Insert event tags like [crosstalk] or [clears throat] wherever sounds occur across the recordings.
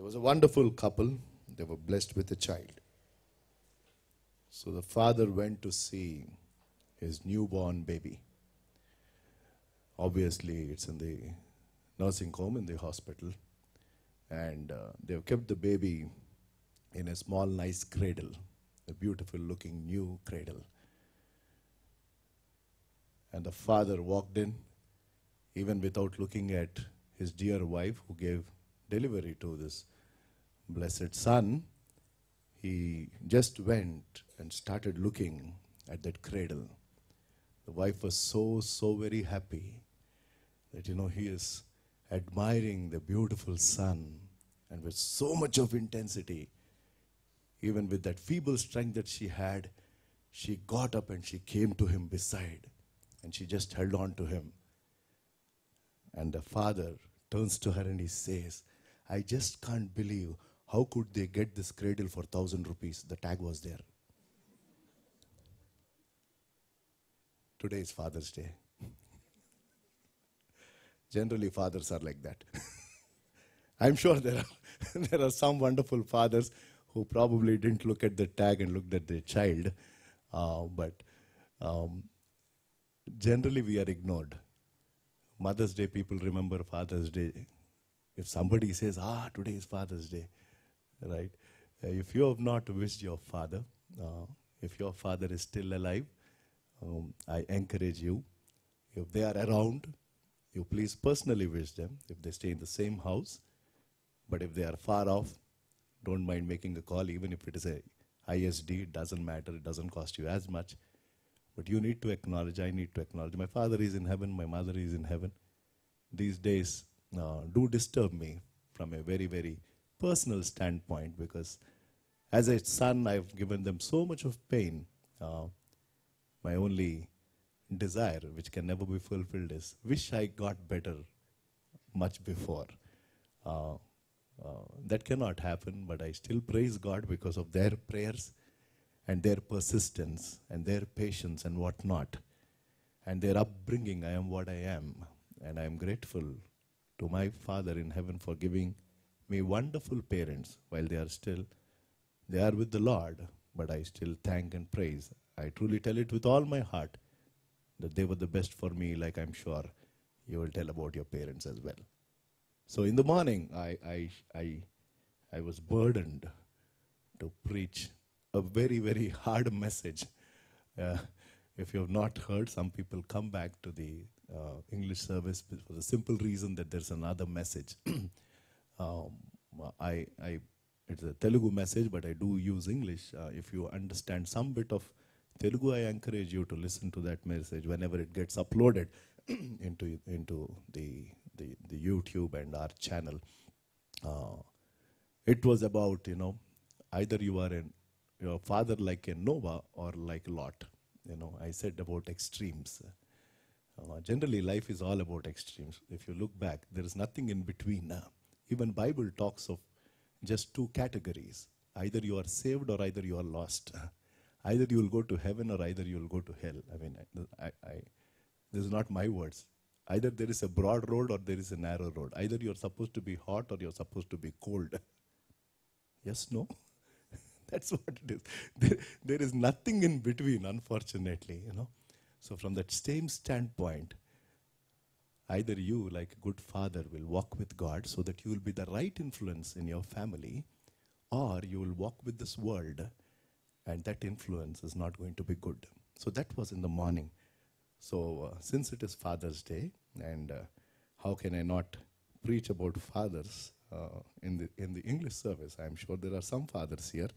There was a wonderful couple. They were blessed with a child. So the father went to see his newborn baby. Obviously, it's in the nursing home, in the hospital. And uh, they've kept the baby in a small, nice cradle, a beautiful looking new cradle. And the father walked in, even without looking at his dear wife who gave delivery to this blessed son, he just went and started looking at that cradle. The wife was so, so very happy that, you know, he is admiring the beautiful son and with so much of intensity, even with that feeble strength that she had, she got up and she came to him beside and she just held on to him. And the father turns to her and he says, I just can't believe how could they get this cradle for 1000 rupees? The tag was there. Today is Father's Day. [laughs] Generally, fathers are like that. [laughs] I'm sure there are, [laughs] there are some wonderful fathers who probably didn't look at the tag and looked at their child, uh, but um, generally we are ignored. Mother's Day, people remember Father's Day. If somebody says, ah, today is Father's Day, right? Uh, if you have not wished your father, uh, if your father is still alive, um, I encourage you. If they are around, you please personally wish them if they stay in the same house. But if they are far off, don't mind making a call, even if it is a ISD, it doesn't matter, it doesn't cost you as much. But you need to acknowledge, I need to acknowledge. My father is in heaven, my mother is in heaven. These days uh, do disturb me from a very, very personal standpoint because as a son, I've given them so much of pain. Uh, my only desire, which can never be fulfilled, is wish I got better much before. Uh, uh, that cannot happen, but I still praise God because of their prayers and their persistence and their patience and whatnot and their upbringing. I am what I am, and I am grateful to my Father in heaven for giving my wonderful parents, while they are still, they are with the Lord, but I still thank and praise. I truly tell it with all my heart that they were the best for me, like I'm sure you will tell about your parents as well. So in the morning, I, I, I, I was burdened to preach a very, very hard message. Uh, if you have not heard, some people come back to the uh, English service for the simple reason that there's another message. [clears throat] um, I, I, it's a Telugu message, but I do use English. Uh, if you understand some bit of Telugu, I encourage you to listen to that message whenever it gets uploaded [clears throat] into into the, the, the YouTube and our channel. Uh, it was about you know either you are in your father like a Noah or like Lot. You know, I said about extremes. Uh, generally, life is all about extremes. If you look back, there is nothing in between. Uh, even Bible talks of just two categories. Either you are saved or either you are lost. [laughs] either you will go to heaven or either you will go to hell. I mean, I, I, this is not my words. Either there is a broad road or there is a narrow road. Either you are supposed to be hot or you're supposed to be cold. [laughs] yes, no? [laughs] That's what it is. There, there is nothing in between, unfortunately, you know. So from that same standpoint, either you, like a good father, will walk with God so that you will be the right influence in your family, or you will walk with this world, and that influence is not going to be good. So that was in the morning. So uh, since it is Father's Day, and uh, how can I not preach about fathers uh, in the in the English service? I'm sure there are some fathers here,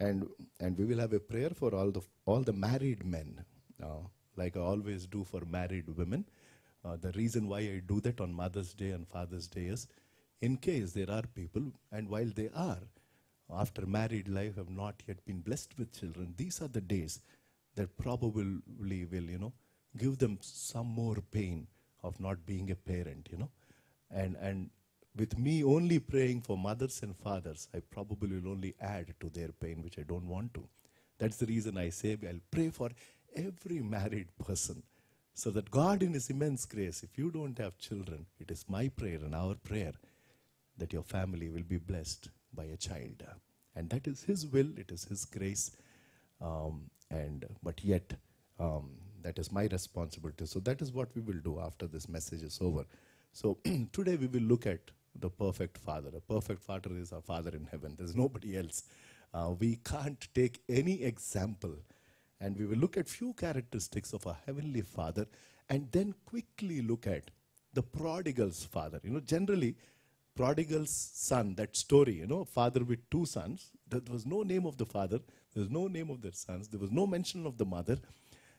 and and we will have a prayer for all the all the married men, uh, like I always do for married women. Uh, the reason why I do that on Mother's Day and Father's Day is in case there are people, and while they are, after married life, have not yet been blessed with children, these are the days that probably will, you know, give them some more pain of not being a parent, you know. And, and with me only praying for mothers and fathers, I probably will only add to their pain, which I don't want to. That's the reason I say I'll pray for every married person so that God, in His immense grace, if you don't have children, it is my prayer and our prayer that your family will be blessed by a child. And that is His will, it is His grace. Um, and But yet, um, that is my responsibility. So that is what we will do after this message is over. So [clears throat] today we will look at the perfect father. A perfect father is our father in heaven. There's nobody else. Uh, we can't take any example and we will look at few characteristics of a heavenly father and then quickly look at the prodigal's father. You know, generally, prodigal's son, that story, you know, father with two sons, there was no name of the father, there was no name of their sons, there was no mention of the mother.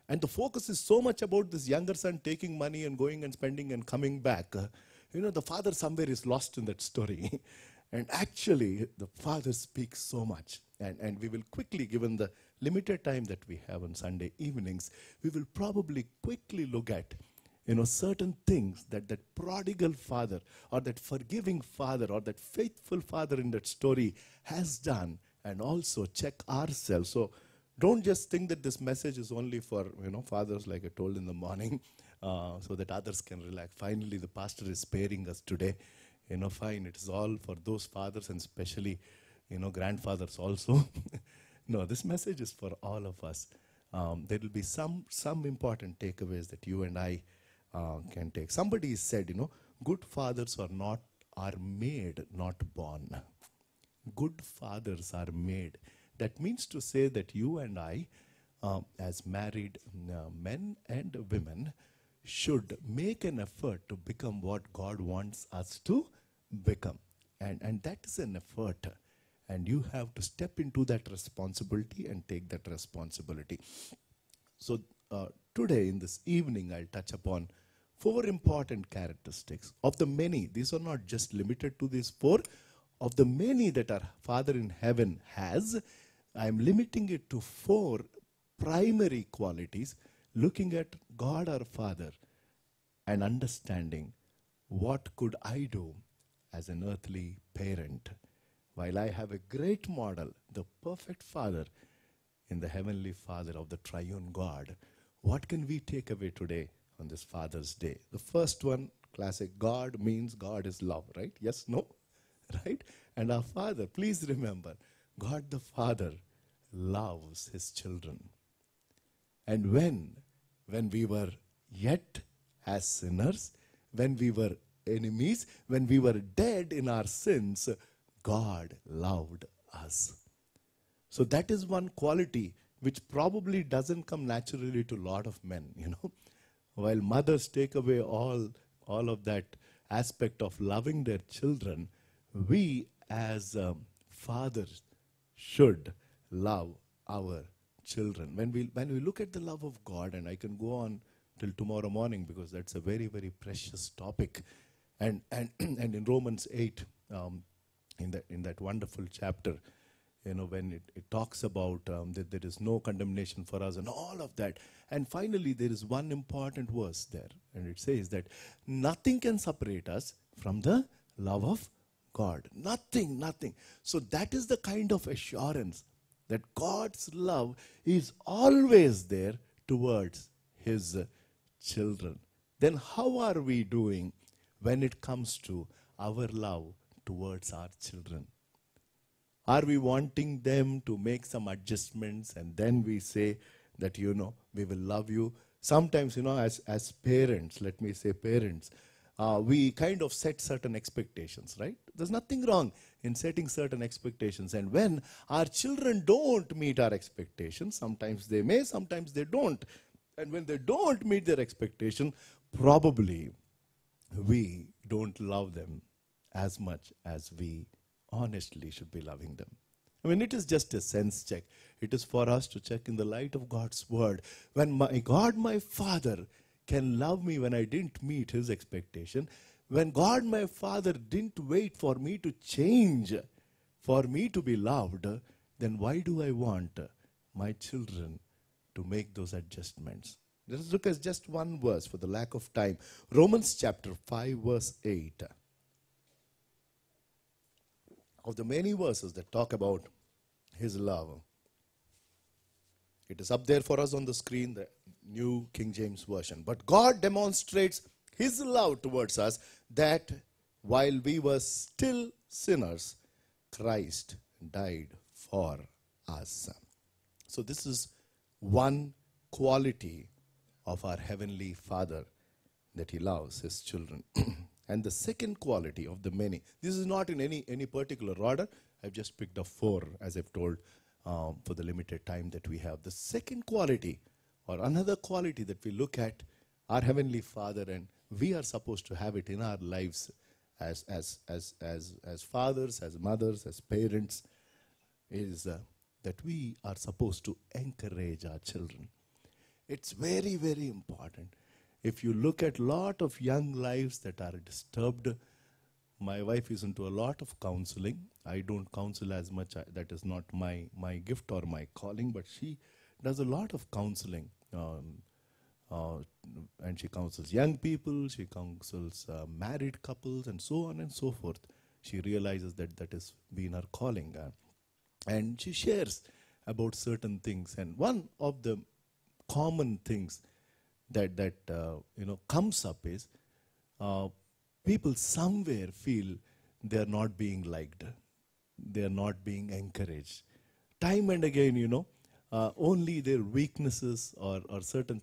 And the focus is so much about this younger son taking money and going and spending and coming back. Uh, you know, the father somewhere is lost in that story. [laughs] and actually, the father speaks so much. And, and we will quickly, given the limited time that we have on Sunday evenings, we will probably quickly look at you know certain things that that prodigal father or that forgiving father or that faithful father in that story has done and also check ourselves so don't just think that this message is only for you know fathers like i told in the morning [laughs] uh, so that others can relax finally the pastor is sparing us today you know fine it is all for those fathers and especially you know grandfathers also [laughs] No, this message is for all of us. Um, there will be some, some important takeaways that you and I uh, can take. Somebody said, you know, good fathers are not are made, not born. Good fathers are made. That means to say that you and I, um, as married uh, men and women, should make an effort to become what God wants us to become. And, and that is an effort and you have to step into that responsibility and take that responsibility. So, uh, today in this evening, I'll touch upon four important characteristics of the many. These are not just limited to these four. Of the many that our Father in heaven has, I'm limiting it to four primary qualities, looking at God our Father and understanding what could I do as an earthly parent. While I have a great model, the perfect Father, in the Heavenly Father of the Triune God, what can we take away today on this Father's Day? The first one, classic God means God is love, right? Yes, no? [laughs] Right? And our Father, please remember, God the Father loves His children. And when, when we were yet as sinners, when we were enemies, when we were dead in our sins, God loved us. So that is one quality which probably doesn't come naturally to a lot of men, [laughs] you know. While mothers take away all, all of that aspect of loving their children, we as um, fathers should love our children. When we, when we look at the love of God, and I can go on till tomorrow morning because that's a very, very precious topic. And, and, [clears throat] and in Romans 8, um, in that, in that wonderful chapter, you know, when it, it talks about um, that there is no condemnation for us and all of that. And finally, there is one important verse there, and it says that nothing can separate us from the love of God. Nothing, nothing. So that is the kind of assurance that God's love is always there towards His children. Then how are we doing when it comes to our love towards our children? Are we wanting them to make some adjustments and then we say that, you know, we will love you? Sometimes, you know, as, as parents, let me say parents, uh, we kind of set certain expectations, right? There's nothing wrong in setting certain expectations. And when our children don't meet our expectations, sometimes they may, sometimes they don't. And when they don't meet their expectation, probably we don't love them as much as we honestly should be loving them. I mean, it is just a sense check. It is for us to check in the light of God's word. When my God, my Father, can love me when I didn't meet his expectation, when God, my Father, didn't wait for me to change, for me to be loved, then why do I want my children to make those adjustments? Let us look at just one verse for the lack of time. Romans chapter 5, verse 8 of the many verses that talk about his love. It is up there for us on the screen, the New King James Version. But God demonstrates his love towards us that while we were still sinners, Christ died for us. So, this is one quality of our Heavenly Father that He loves His children. [clears throat] And the second quality of the many, this is not in any, any particular order, I've just picked up four, as I've told, um, for the limited time that we have. The second quality, or another quality that we look at, our Heavenly Father, and we are supposed to have it in our lives as, as, as, as, as fathers, as mothers, as parents, is uh, that we are supposed to encourage our children. It's very, very important if you look at lot of young lives that are disturbed my wife is into a lot of counseling i don't counsel as much I, uh, that is not my my gift or my calling but she does a lot of counseling um, uh, and she counsels young people she counsels uh, married couples and so on and so forth she realizes that that has been her calling uh, and she shares about certain things and one of the common things that that uh, you know comes up is uh, people somewhere feel they are not being liked, they are not being encouraged. Time and again, you know, uh, only their weaknesses or, or certain,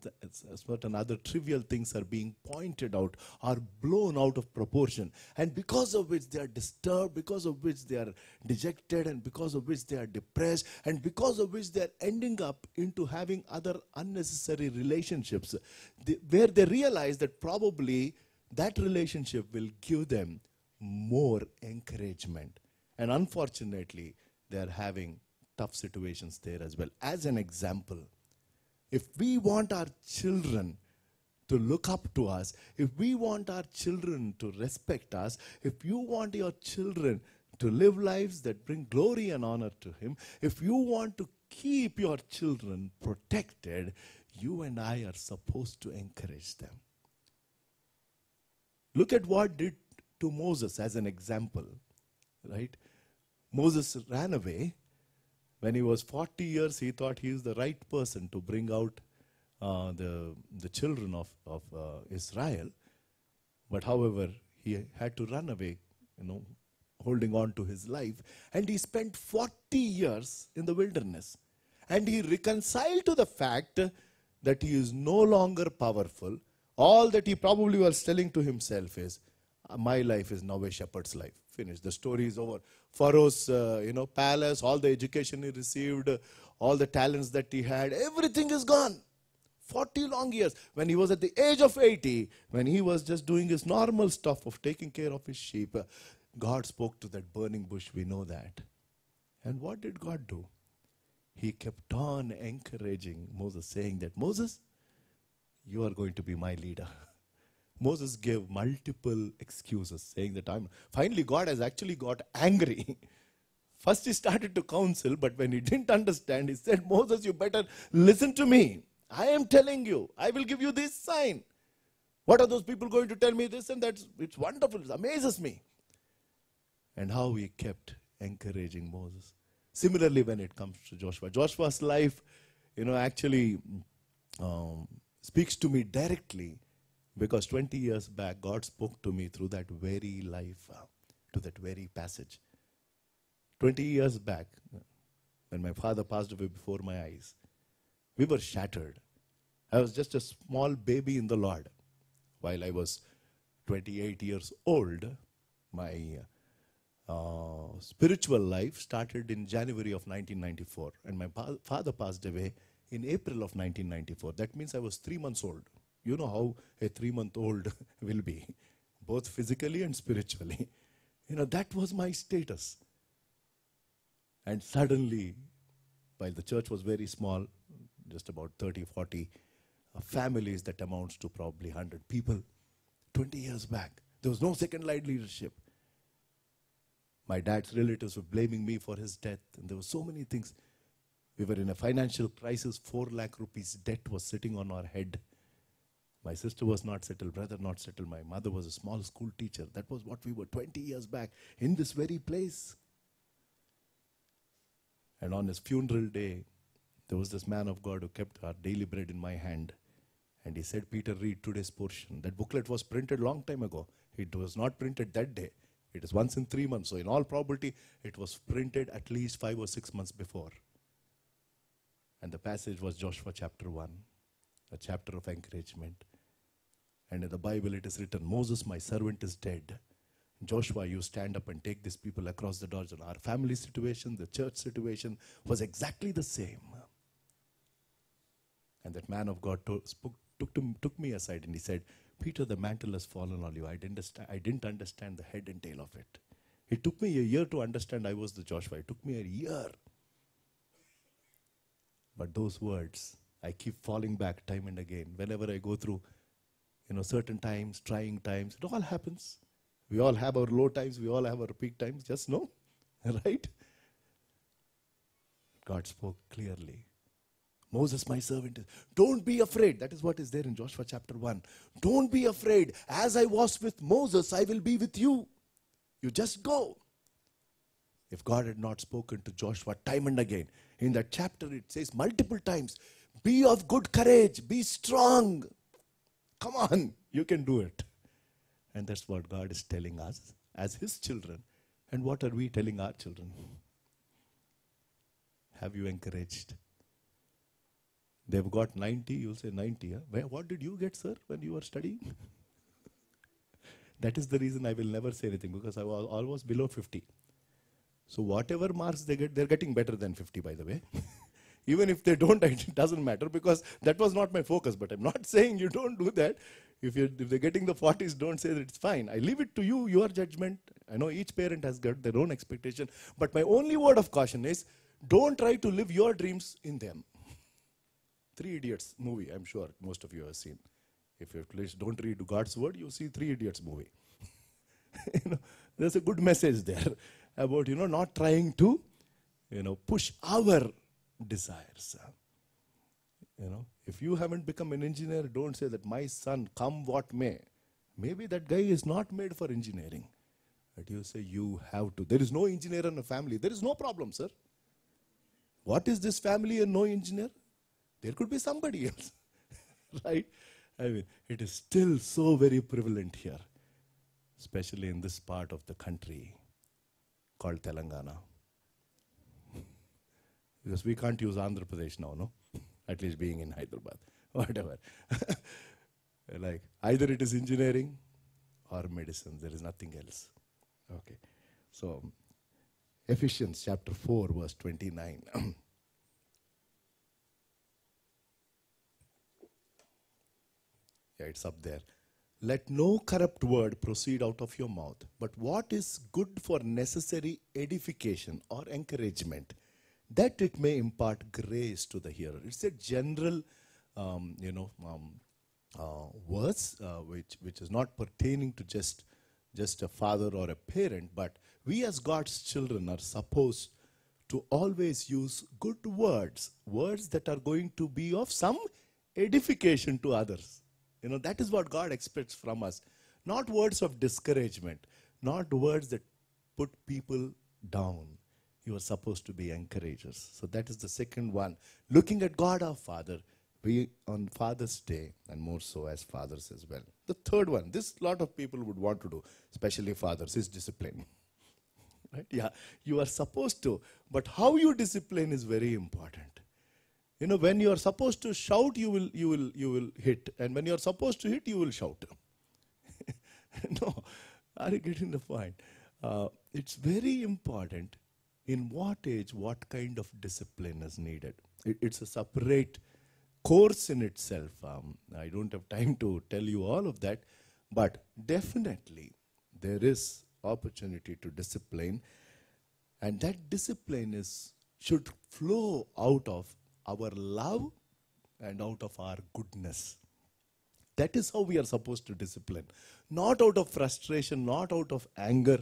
certain other trivial things are being pointed out, are blown out of proportion, and because of which they are disturbed, because of which they are dejected, and because of which they are depressed, and because of which they are ending up into having other unnecessary relationships, where they realize that probably that relationship will give them more encouragement. And unfortunately, they are having tough situations there as well. As an example, if we want our children to look up to us, if we want our children to respect us, if you want your children to live lives that bring glory and honor to Him, if you want to keep your children protected, you and I are supposed to encourage them. Look at what did to Moses as an example, right? Moses ran away when he was 40 years, he thought he is the right person to bring out uh, the, the children of, of uh, Israel. But however, he had to run away, you know, holding on to his life. And he spent 40 years in the wilderness. And he reconciled to the fact that he is no longer powerful. All that he probably was telling to himself is, uh, my life is now a shepherd's life. Finished. The story is over. Pharaoh's, uh, you know, palace, all the education he received, uh, all the talents that he had, everything is gone. 40 long years. When he was at the age of 80, when he was just doing his normal stuff of taking care of his sheep, uh, God spoke to that burning bush. We know that. And what did God do? He kept on encouraging Moses, saying that, Moses, you are going to be my leader. [laughs] Moses gave multiple excuses, saying that I'm. Finally, God has actually got angry. [laughs] First, he started to counsel, but when he didn't understand, he said, Moses, you better listen to me. I am telling you, I will give you this sign. What are those people going to tell me this and that? It's wonderful, it amazes me. And how he kept encouraging Moses. Similarly, when it comes to Joshua, Joshua's life, you know, actually um, speaks to me directly because 20 years back, God spoke to me through that very life, uh, to that very passage. 20 years back, when my father passed away before my eyes, we were shattered. I was just a small baby in the Lord. While I was 28 years old, my uh, spiritual life started in January of 1994, and my pa- father passed away in April of 1994. That means I was three months old. You know how a three month old [laughs] will be, both physically and spiritually. You know, that was my status. And suddenly, while the church was very small, just about 30, 40 uh, families that amounts to probably 100 people, 20 years back, there was no second line leadership. My dad's relatives were blaming me for his death, and there were so many things. We were in a financial crisis, 4 lakh rupees debt was sitting on our head. My sister was not settled, brother not settled. My mother was a small school teacher. That was what we were 20 years back in this very place. And on his funeral day, there was this man of God who kept our daily bread in my hand. And he said, Peter, read today's portion. That booklet was printed long time ago. It was not printed that day. It is once in three months. So in all probability, it was printed at least five or six months before. And the passage was Joshua chapter 1, a chapter of encouragement. And in the Bible it is written, Moses, my servant, is dead. Joshua, you stand up and take these people across the Jordan. Our family situation, the church situation was exactly the same. And that man of God to, spoke, took, to, took me aside and he said, Peter, the mantle has fallen on you. I didn't, I didn't understand the head and tail of it. It took me a year to understand I was the Joshua. It took me a year. But those words, I keep falling back time and again. Whenever I go through you know, certain times, trying times. It all happens. We all have our low times, we all have our peak times, just know, [laughs] right? God spoke clearly. Moses, my servant, don't be afraid. That is what is there in Joshua chapter 1. Don't be afraid. As I was with Moses, I will be with you. You just go. If God had not spoken to Joshua time and again, in that chapter it says multiple times, be of good courage, be strong. Come on, you can do it. And that's what God is telling us as His children. And what are we telling our children? Have you encouraged? They've got 90, you'll say 90. Huh? Where, what did you get, sir, when you were studying? that is the reason I will never say anything because I was always below 50. So, whatever marks they get, they're getting better than 50, by the way. [laughs] Even if they don't, [laughs] it doesn't matter because that was not my focus. But I'm not [laughs] saying you don't do that. If, if they're getting the 40s, don't say that it's fine. I leave it to you, your judgment. I know each parent has got their own expectation. But my only word of caution is don't try to live your dreams in them. [laughs] Three Idiots movie, I'm sure most of you have seen. If you at least don't read God's word, you see Three Idiots movie. you know, there's a good message there about you know not trying to you know push our desires. You know, if you haven't become an engineer, don't say that my son, come what may. Maybe that guy is not made for engineering. But you say you have to. There is no engineer in a family. There is no problem, sir. What is this family and no engineer? There could be somebody else. [laughs] right? I mean, it is still so very prevalent here, especially in this part of the country called Telangana because we can't use Andhra Pradesh now, no? [laughs] At least being in Hyderabad, [laughs] whatever. [laughs] like, either it is engineering or medicine, there is nothing else. Okay. So, Ephesians chapter 4, verse 29. [clears throat] yeah, it's up there. Let no corrupt word proceed out of your mouth, but what is good for necessary edification or encouragement that it may impart grace to the hearer. It's a general, um, you know, um, uh, words uh, which, which is not pertaining to just, just a father or a parent, but we as God's children are supposed to always use good words, words that are going to be of some edification to others. You know, that is what God expects from us. Not words of discouragement, not words that put people down, you are supposed to be encouragers. So that is the second one. Looking at God our Father, we on Father's Day, and more so as fathers as well. The third one, this lot of people would want to do, especially fathers, is discipline. [laughs] right? Yeah, you are supposed to, but how you discipline is very important. You know, when you are supposed to shout, you will, you will, you will hit, and when you are supposed to hit, you will shout. [laughs] no, are you getting the point? Uh, it's very important in what age, what kind of discipline is needed. It, it's a separate course in itself. Um, I don't have time to tell you all of that, but definitely there is opportunity to discipline, and that discipline is should flow out of our love and out of our goodness. That is how we are supposed to discipline. Not out of frustration, not out of anger,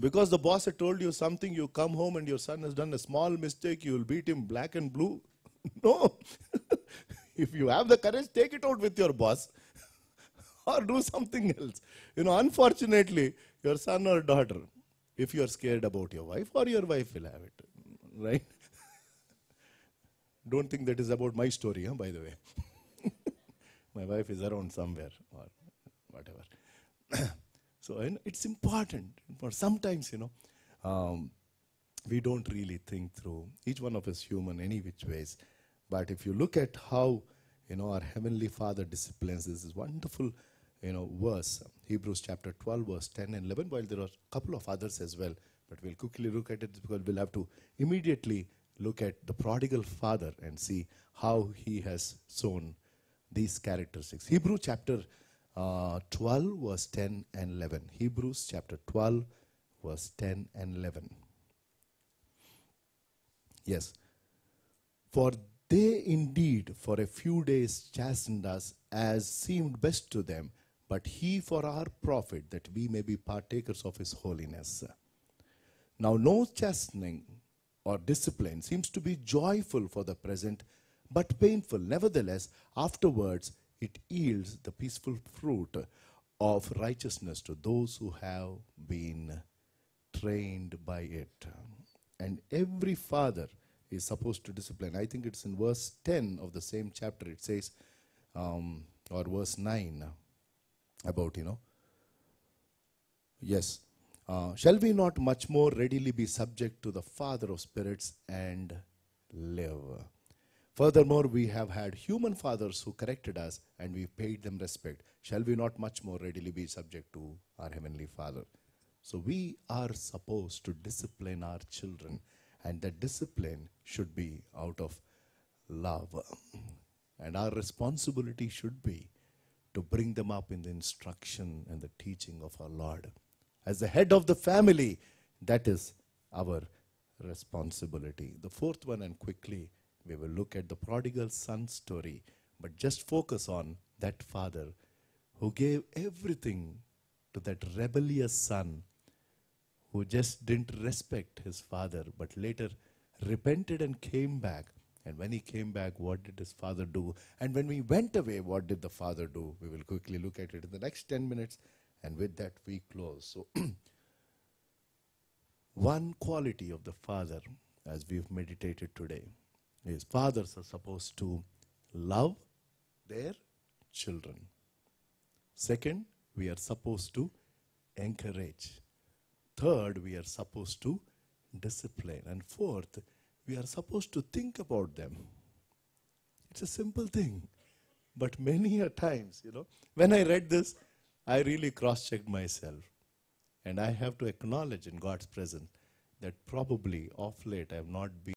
because the boss had told you something, you come home and your son has done a small mistake, you will beat him black and blue. [laughs] no. [laughs] if you have the courage, take it out with your boss [laughs] or do something else. You know, unfortunately, your son or daughter, if you are scared about your wife, or your wife will have it. Right? Don't think that is about my story, huh, by the way. my wife is around somewhere or whatever. So it's important for sometimes, you know, um, we don't really think through. Each one of us human any which ways. But if you look at how, you know, our Heavenly Father disciplines, this is wonderful, you know, verse, Hebrews chapter 12, verse 10 and 11, while there are a couple of others as well. But we'll quickly look at it because we'll have to immediately look at the prodigal father and see how he has sown these characteristics. Hebrew chapter uh, 12, verse 10 and 11. Hebrews chapter 12, verse 10 and 11. Yes. For they indeed for a few days chastened us as seemed best to them, but he for our profit, that we may be partakers of his holiness. Now, no chastening or discipline seems to be joyful for the present, but painful. Nevertheless, afterwards it yields the peaceful fruit of righteousness to those who have been trained by it. And every father is supposed to discipline. I think it's in verse 10 of the same chapter, it says, um, or verse 9, about, you know, yes, uh, shall we not much more readily be subject to the Father of spirits and live? Furthermore, we have had human fathers who corrected us and we paid them respect. Shall we not much more readily be subject to our Heavenly Father? So we are supposed to discipline our children, and that discipline should be out of love. And our responsibility should be to bring them up in the instruction and the teaching of our Lord. As the head of the family, that is our responsibility. The fourth one, and quickly, we will look at the prodigal son story, but just focus on that father who gave everything to that rebellious son who just didn't respect his father, but later repented and came back. And when he came back, what did his father do? And when we went away, what did the father do? We will quickly look at it in the next 10 minutes. And with that, we close. So, [clears throat] one quality of the father, as we've meditated today, his fathers are supposed to love their children. Second, we are supposed to encourage. Third, we are supposed to discipline. And fourth, we are supposed to think about them. It's a simple thing. But many a times, you know, when I read this, I really cross checked myself. And I have to acknowledge in God's presence that probably of late I have not been.